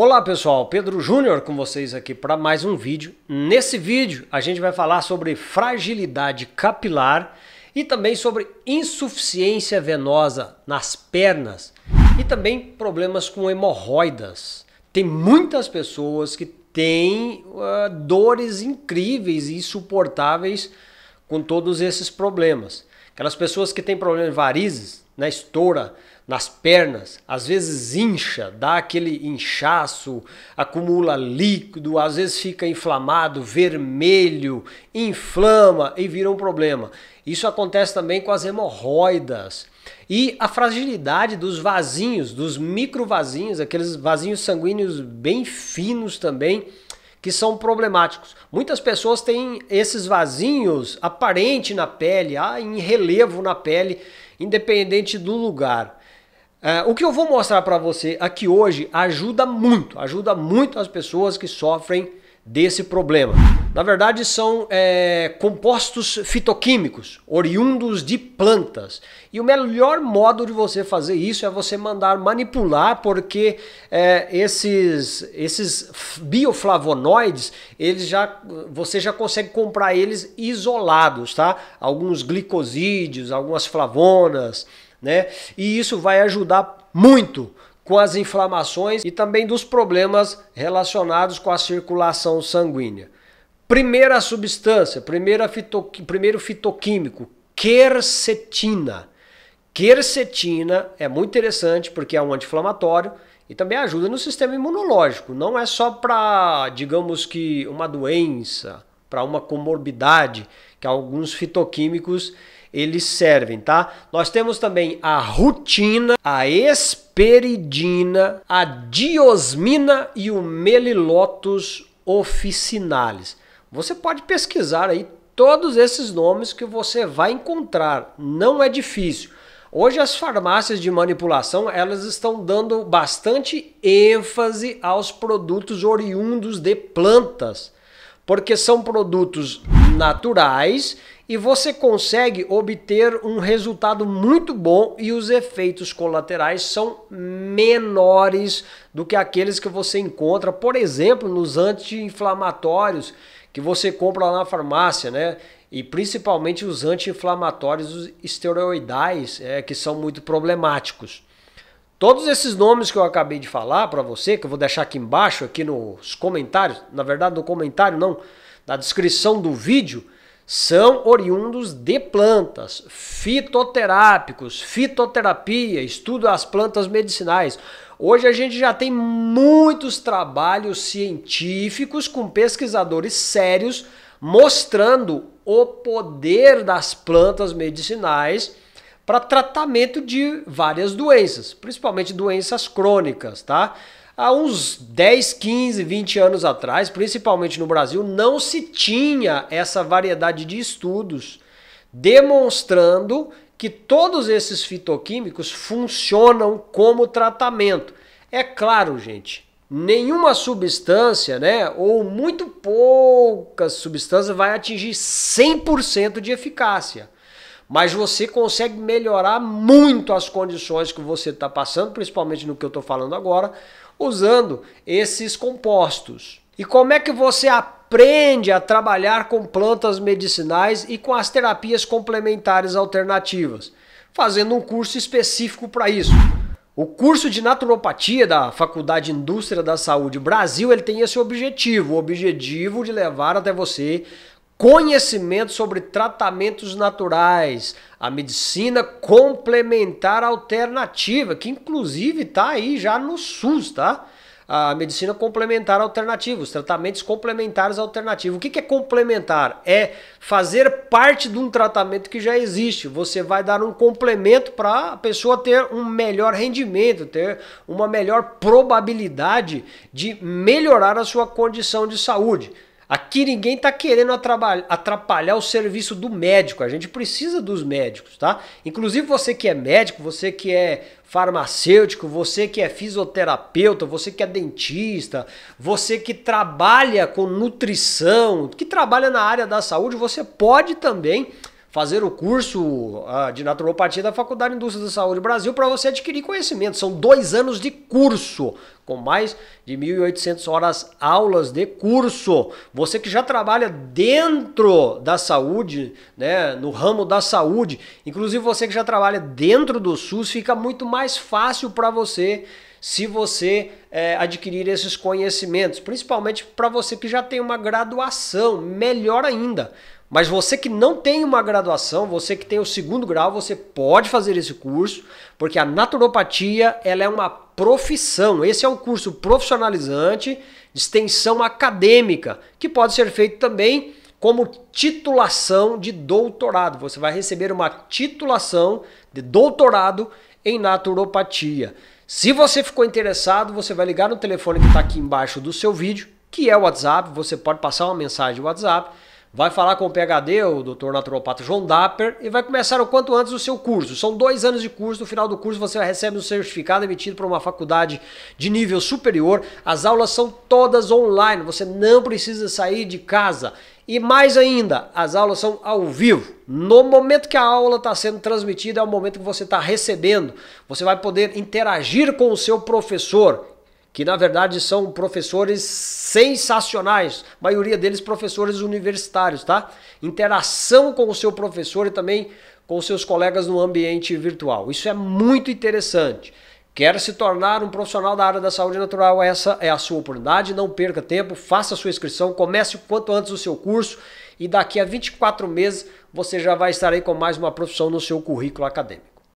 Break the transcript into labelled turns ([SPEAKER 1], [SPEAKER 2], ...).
[SPEAKER 1] Olá pessoal, Pedro Júnior com vocês aqui para mais um vídeo. Nesse vídeo a gente vai falar sobre fragilidade capilar e também sobre insuficiência venosa nas pernas e também problemas com hemorroidas. Tem muitas pessoas que têm uh, dores incríveis e insuportáveis com todos esses problemas. Aquelas pessoas que têm problema de varizes, na né, estoura, nas pernas, às vezes incha, dá aquele inchaço, acumula líquido, às vezes fica inflamado, vermelho, inflama e vira um problema. Isso acontece também com as hemorroidas. E a fragilidade dos vasinhos, dos microvasinhos, aqueles vasinhos sanguíneos bem finos também, que são problemáticos. Muitas pessoas têm esses vasinhos aparente na pele, ah, em relevo na pele, independente do lugar. É, o que eu vou mostrar para você aqui hoje ajuda muito, ajuda muito as pessoas que sofrem desse problema. Na verdade, são é, compostos fitoquímicos, oriundos de plantas. E o melhor modo de você fazer isso é você mandar manipular, porque é, esses, esses bioflavonoides, eles já, você já consegue comprar eles isolados, tá? Alguns glicosídeos, algumas flavonas, né? E isso vai ajudar muito com as inflamações e também dos problemas relacionados com a circulação sanguínea. Primeira substância, primeira fito, primeiro fitoquímico, quercetina. Quercetina é muito interessante porque é um anti-inflamatório e também ajuda no sistema imunológico. Não é só para, digamos que, uma doença, para uma comorbidade, que alguns fitoquímicos eles servem, tá? Nós temos também a rutina, a esperidina, a diosmina e o melilotus officinalis. Você pode pesquisar aí todos esses nomes que você vai encontrar, não é difícil. Hoje as farmácias de manipulação, elas estão dando bastante ênfase aos produtos oriundos de plantas, porque são produtos naturais e você consegue obter um resultado muito bom e os efeitos colaterais são menores do que aqueles que você encontra, por exemplo, nos anti-inflamatórios que você compra lá na farmácia, né? E principalmente os anti-inflamatórios esteroidais, é, que são muito problemáticos. Todos esses nomes que eu acabei de falar para você, que eu vou deixar aqui embaixo, aqui nos comentários, na verdade no comentário não, na descrição do vídeo são oriundos de plantas, fitoterápicos, fitoterapia, estudo das plantas medicinais. Hoje a gente já tem muitos trabalhos científicos com pesquisadores sérios mostrando o poder das plantas medicinais para tratamento de várias doenças, principalmente doenças crônicas, tá? há uns 10, 15, 20 anos atrás, principalmente no Brasil, não se tinha essa variedade de estudos demonstrando que todos esses fitoquímicos funcionam como tratamento. É claro, gente, nenhuma substância, né, ou muito poucas substâncias vai atingir 100% de eficácia mas você consegue melhorar muito as condições que você está passando, principalmente no que eu estou falando agora, usando esses compostos. E como é que você aprende a trabalhar com plantas medicinais e com as terapias complementares alternativas? Fazendo um curso específico para isso. O curso de naturopatia da Faculdade Indústria da Saúde Brasil, ele tem esse objetivo, o objetivo de levar até você conhecimento sobre tratamentos naturais, a medicina complementar alternativa, que inclusive está aí já no SUS, tá? A medicina complementar alternativa, os tratamentos complementares alternativos. O que é complementar? É fazer parte de um tratamento que já existe. Você vai dar um complemento para a pessoa ter um melhor rendimento, ter uma melhor probabilidade de melhorar a sua condição de saúde. Aqui ninguém está querendo atrapalhar o serviço do médico. A gente precisa dos médicos, tá? Inclusive você que é médico, você que é farmacêutico, você que é fisioterapeuta, você que é dentista, você que trabalha com nutrição, que trabalha na área da saúde, você pode também fazer o curso ah, de naturopatia da Faculdade de Indústria da Saúde Brasil para você adquirir conhecimento. São dois anos de curso, com mais de 1.800 horas aulas de curso. Você que já trabalha dentro da saúde, né, no ramo da saúde, inclusive você que já trabalha dentro do SUS, fica muito mais fácil para você se você é, adquirir esses conhecimentos, principalmente para você que já tem uma graduação, melhor ainda. Mas você que não tem uma graduação, você que tem o segundo grau, você pode fazer esse curso, porque a naturopatia ela é uma profissão. Esse é um curso profissionalizante, de extensão acadêmica, que pode ser feito também como titulação de doutorado. Você vai receber uma titulação de doutorado em naturopatia. Se você ficou interessado, você vai ligar no telefone que está aqui embaixo do seu vídeo, que é o WhatsApp. Você pode passar uma mensagem no WhatsApp vai falar com o PHD, o doutor naturopata João Dapper, e vai começar o quanto antes o seu curso. São dois anos de curso, no final do curso você recebe um certificado emitido por uma faculdade de nível superior. As aulas são todas online, você não precisa sair de casa. E mais ainda, as aulas são ao vivo. No momento que a aula está sendo transmitida, é o momento que você está recebendo. Você vai poder interagir com o seu professor que na verdade são professores sensacionais, a maioria deles professores universitários, tá? Interação com o seu professor e também com seus colegas no ambiente virtual. Isso é muito interessante. Quer se tornar um profissional da área da saúde natural? Essa é a sua oportunidade. Não perca tempo, faça a sua inscrição, comece o quanto antes o seu curso e daqui a 24 meses você já vai estar aí com mais uma profissão no seu currículo acadêmico.